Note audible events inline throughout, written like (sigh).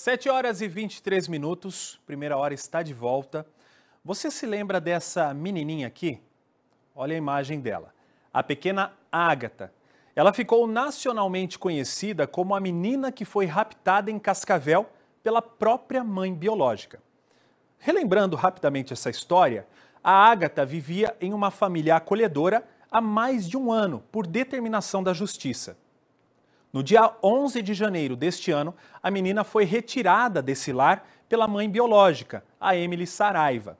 7 horas e 23 minutos, primeira hora está de volta. Você se lembra dessa menininha aqui? Olha a imagem dela. A pequena Ágata. Ela ficou nacionalmente conhecida como a menina que foi raptada em Cascavel pela própria mãe biológica. Relembrando rapidamente essa história, a Ágata vivia em uma família acolhedora há mais de um ano, por determinação da justiça. No dia 11 de janeiro deste ano, a menina foi retirada desse lar pela mãe biológica, a Emily Saraiva.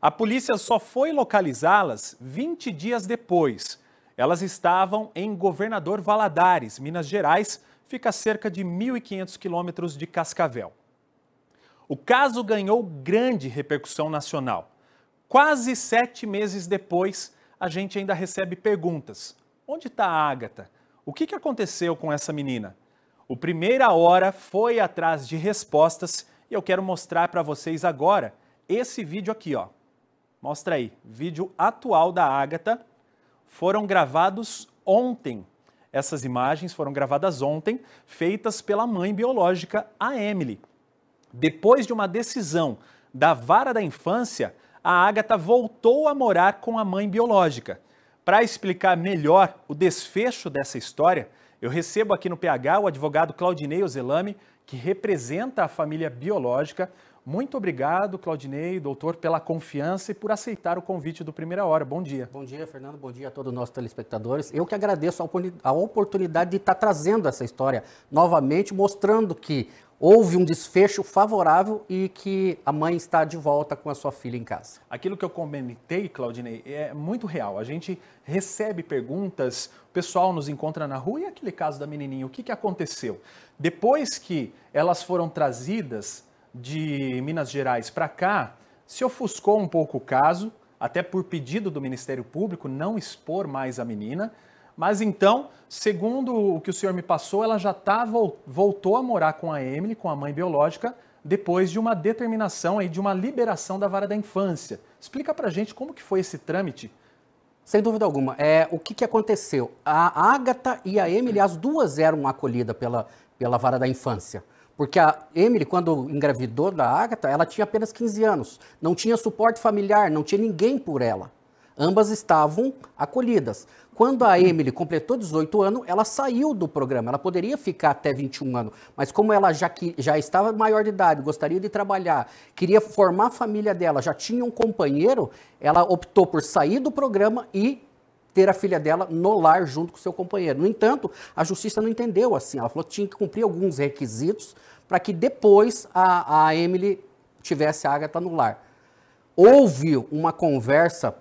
A polícia só foi localizá-las 20 dias depois. Elas estavam em Governador Valadares, Minas Gerais, fica a cerca de 1.500 quilômetros de Cascavel. O caso ganhou grande repercussão nacional. Quase sete meses depois, a gente ainda recebe perguntas. Onde está a Ágata? O que, que aconteceu com essa menina? O Primeira Hora foi atrás de respostas e eu quero mostrar para vocês agora esse vídeo aqui, ó. Mostra aí, vídeo atual da Ágata. Foram gravados ontem. Essas imagens foram gravadas ontem, feitas pela mãe biológica, a Emily. Depois de uma decisão da vara da infância, a Ágata voltou a morar com a mãe biológica. Para explicar melhor o desfecho dessa história, eu recebo aqui no PH o advogado Claudinei Ozelame, que representa a família biológica, muito obrigado, Claudinei, doutor, pela confiança e por aceitar o convite do Primeira Hora. Bom dia. Bom dia, Fernando. Bom dia a todos os nossos telespectadores. Eu que agradeço a oportunidade de estar trazendo essa história novamente, mostrando que houve um desfecho favorável e que a mãe está de volta com a sua filha em casa. Aquilo que eu comentei, Claudinei, é muito real. A gente recebe perguntas, o pessoal nos encontra na rua e aquele caso da menininha, o que, que aconteceu? Depois que elas foram trazidas de Minas Gerais para cá, se ofuscou um pouco o caso, até por pedido do Ministério Público não expor mais a menina. Mas então, segundo o que o senhor me passou, ela já tá, voltou a morar com a Emily, com a mãe biológica, depois de uma determinação aí de uma liberação da vara da infância. Explica pra gente como que foi esse trâmite. Sem dúvida alguma. É, o que, que aconteceu? A Agatha e a Emily, as duas eram acolhidas pela, pela vara da infância. Porque a Emily, quando engravidou da Agatha, ela tinha apenas 15 anos, não tinha suporte familiar, não tinha ninguém por ela. Ambas estavam acolhidas. Quando a Emily completou 18 anos, ela saiu do programa. Ela poderia ficar até 21 anos, mas como ela já, já estava maior de idade, gostaria de trabalhar, queria formar a família dela, já tinha um companheiro, ela optou por sair do programa e ter a filha dela no lar junto com seu companheiro. No entanto, a justiça não entendeu assim. Ela falou que tinha que cumprir alguns requisitos para que depois a, a Emily tivesse a Agatha no lar. Houve uma conversa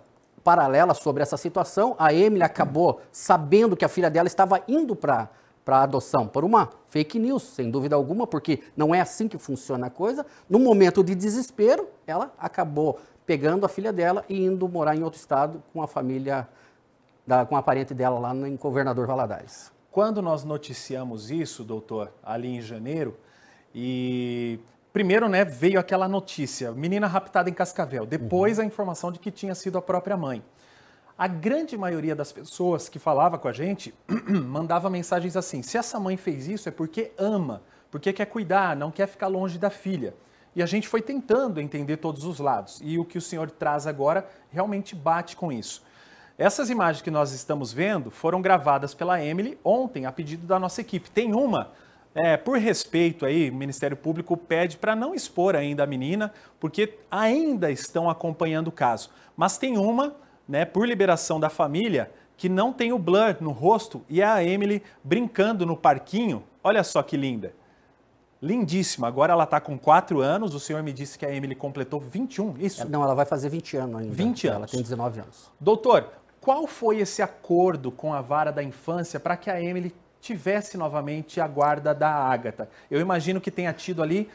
paralela sobre essa situação. A Emily acabou sabendo que a filha dela estava indo para para adoção por uma fake news, sem dúvida alguma, porque não é assim que funciona a coisa. No momento de desespero, ela acabou pegando a filha dela e indo morar em outro estado com a família da, com a parente dela lá no, em Governador Valadares. Quando nós noticiamos isso, doutor, ali em janeiro, e primeiro né, veio aquela notícia, menina raptada em Cascavel, depois uhum. a informação de que tinha sido a própria mãe. A grande maioria das pessoas que falava com a gente (clears throat) mandava mensagens assim: se essa mãe fez isso é porque ama, porque quer cuidar, não quer ficar longe da filha. E a gente foi tentando entender todos os lados. E o que o senhor traz agora realmente bate com isso. Essas imagens que nós estamos vendo foram gravadas pela Emily ontem, a pedido da nossa equipe. Tem uma é, por respeito aí, o Ministério Público pede para não expor ainda a menina, porque ainda estão acompanhando o caso. Mas tem uma, né, por liberação da família, que não tem o blur no rosto e é a Emily brincando no parquinho. Olha só que linda. Lindíssima. Agora ela está com 4 anos. O senhor me disse que a Emily completou 21, isso? É, não, ela vai fazer 20 anos ainda. 20 anos. Ela tem 19 anos. Doutor, qual foi esse acordo com a vara da infância para que a Emily tivesse novamente a guarda da Ágata? Eu imagino que tenha tido ali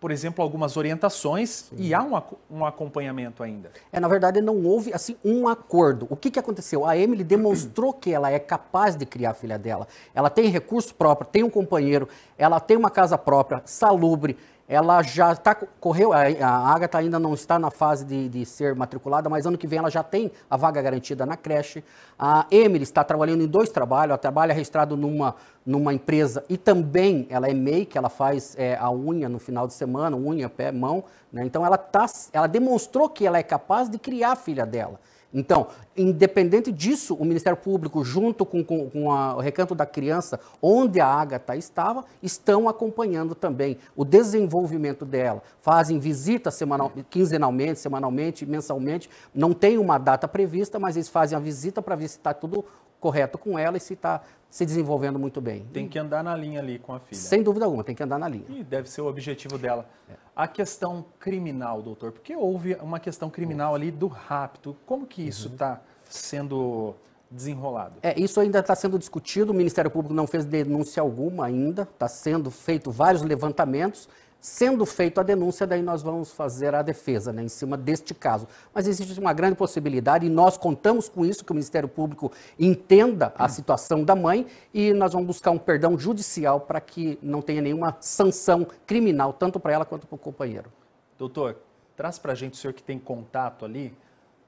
por exemplo, algumas orientações Sim. e há um, um, acompanhamento ainda. É, na verdade, não houve assim um acordo. O que, que aconteceu? A Emily demonstrou que ela é capaz de criar a filha dela. Ela tem recursos próprios, tem um companheiro, ela tem uma casa própria, salubre, ela já está correu, a, a Agatha ainda não está na fase de, de, ser matriculada, mas ano que vem ela já tem a vaga garantida na creche. A Emily está trabalhando em dois trabalhos, ela trabalha registrado numa, numa empresa e também ela é make, ela faz é, a unha no final de semana, unha, pé, mão. Né? Então ela, tá, ela demonstrou que ela é capaz de criar a filha dela. Então, independente disso, o Ministério Público, junto com, com, com a, o Recanto da Criança, onde a Agatha estava, estão acompanhando também o desenvolvimento dela. Fazem visitas semanal, quinzenalmente, semanalmente, mensalmente. Não tem uma data prevista, mas eles fazem a visita para visitar tá tudo correto com ela e se está se desenvolvendo muito bem. Tem que andar na linha ali com a filha. Sem dúvida alguma, tem que andar na linha. E deve ser o objetivo dela. É. A questão criminal, doutor, porque houve uma questão criminal ali do rapto. Como que isso está uhum. Tá sendo desenrolado? É, isso ainda está sendo discutido, o Ministério Público não fez denúncia alguma ainda, está sendo feito vários levantamentos, Sendo feita a denúncia, daí nós vamos fazer a defesa né, em cima deste caso. Mas existe uma grande possibilidade, e nós contamos com isso, que o Ministério Público entenda a situação da mãe, e nós vamos buscar um perdão judicial para que não tenha nenhuma sanção criminal, tanto para ela quanto para o companheiro. Doutor, traz para a gente, o senhor que tem contato ali,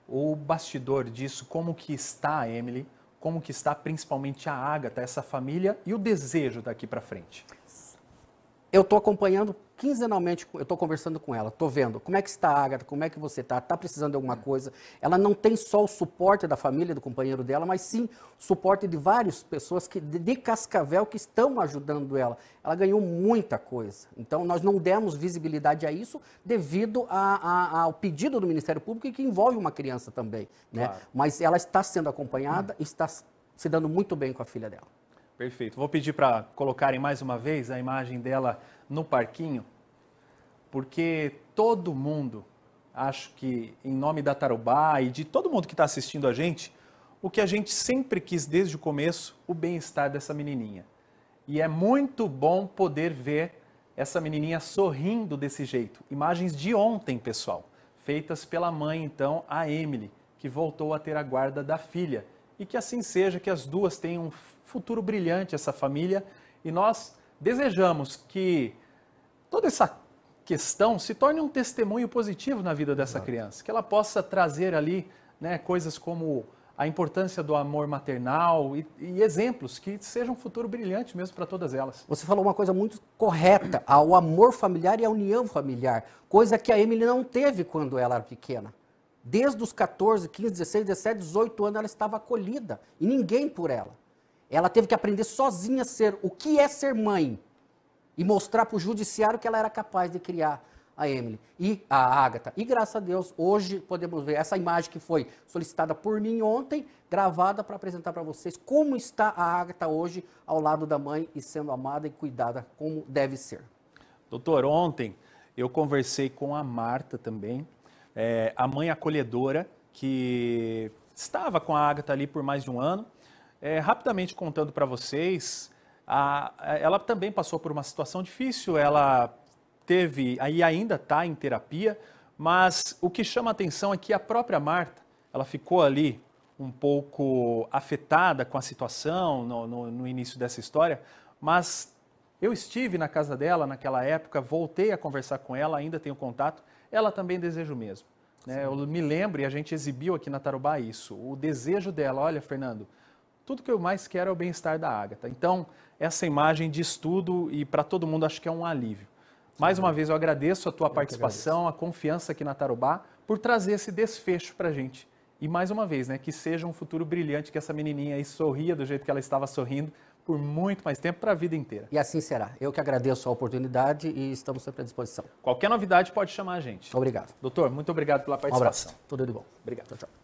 o bastidor disso, como que está a Emily, como que está principalmente a Agatha, essa família e o desejo daqui para frente. Eu estou acompanhando quinzenalmente eu estou conversando com ela, estou vendo como é que está a Agatha, como é que você está, está precisando de alguma coisa. Ela não tem só o suporte da família, do companheiro dela, mas sim o suporte de várias pessoas que, de Cascavel que estão ajudando ela. Ela ganhou muita coisa. Então, nós não demos visibilidade a isso devido a, a, ao pedido do Ministério Público, que envolve uma criança também. Né? Claro. Mas ela está sendo acompanhada, uhum. está se dando muito bem com a filha dela. Perfeito. Vou pedir para colocarem mais uma vez a imagem dela no parquinho, porque todo mundo, acho que em nome da Tarubá e de todo mundo que está assistindo a gente, o que a gente sempre quis desde o começo, o bem-estar dessa menininha. E é muito bom poder ver essa menininha sorrindo desse jeito. Imagens de ontem, pessoal, feitas pela mãe, então, a Emily, que voltou a ter a guarda da filha. E que assim seja, que as duas tenham um futuro brilhante, essa família. E nós Desejamos que toda essa questão se torne um testemunho positivo na vida dessa Exato. criança, que ela possa trazer ali né, coisas como a importância do amor maternal e, e exemplos que sejam um futuro brilhante mesmo para todas elas. Você falou uma coisa muito correta, o amor familiar e a união familiar, coisa que a Emily não teve quando ela era pequena. Desde os 14, 15, 16, 17, 18 anos ela estava acolhida e ninguém por ela. Ela teve que aprender sozinha a ser o que é ser mãe e mostrar para o judiciário que ela era capaz de criar a Emily e a Agatha. E graças a Deus, hoje podemos ver essa imagem que foi solicitada por mim ontem, gravada para apresentar para vocês como está a Agatha hoje ao lado da mãe e sendo amada e cuidada como deve ser. Doutor, ontem eu conversei com a Marta também, é, a mãe acolhedora que estava com a Agatha ali por mais de um ano é, rapidamente contando para vocês, a, ela também passou por uma situação difícil, ela teve, aí ainda está em terapia, mas o que chama atenção é que a própria Marta, ela ficou ali um pouco afetada com a situação no, no, no início dessa história, mas eu estive na casa dela naquela época, voltei a conversar com ela, ainda tenho contato, ela também deseja o mesmo. Né? Eu me lembro, e a gente exibiu aqui na Tarubá isso, o desejo dela, olha, Fernando, tudo que eu mais quero é o bem-estar da Ágata. Então, essa imagem diz tudo e para todo mundo acho que é um alívio. Mais uma vez eu agradeço a tua eu participação, a confiança aqui na Tarubá, por trazer esse desfecho para a gente. E mais uma vez, né, que seja um futuro brilhante, que essa menininha aí sorria do jeito que ela estava sorrindo por muito mais tempo para a vida inteira. E assim será. Eu que agradeço a oportunidade e estamos sempre à disposição. Qualquer novidade pode chamar a gente. Obrigado. Doutor, muito obrigado pela participação. Um abraço. Tudo de bom. Obrigado. Tchau, tchau.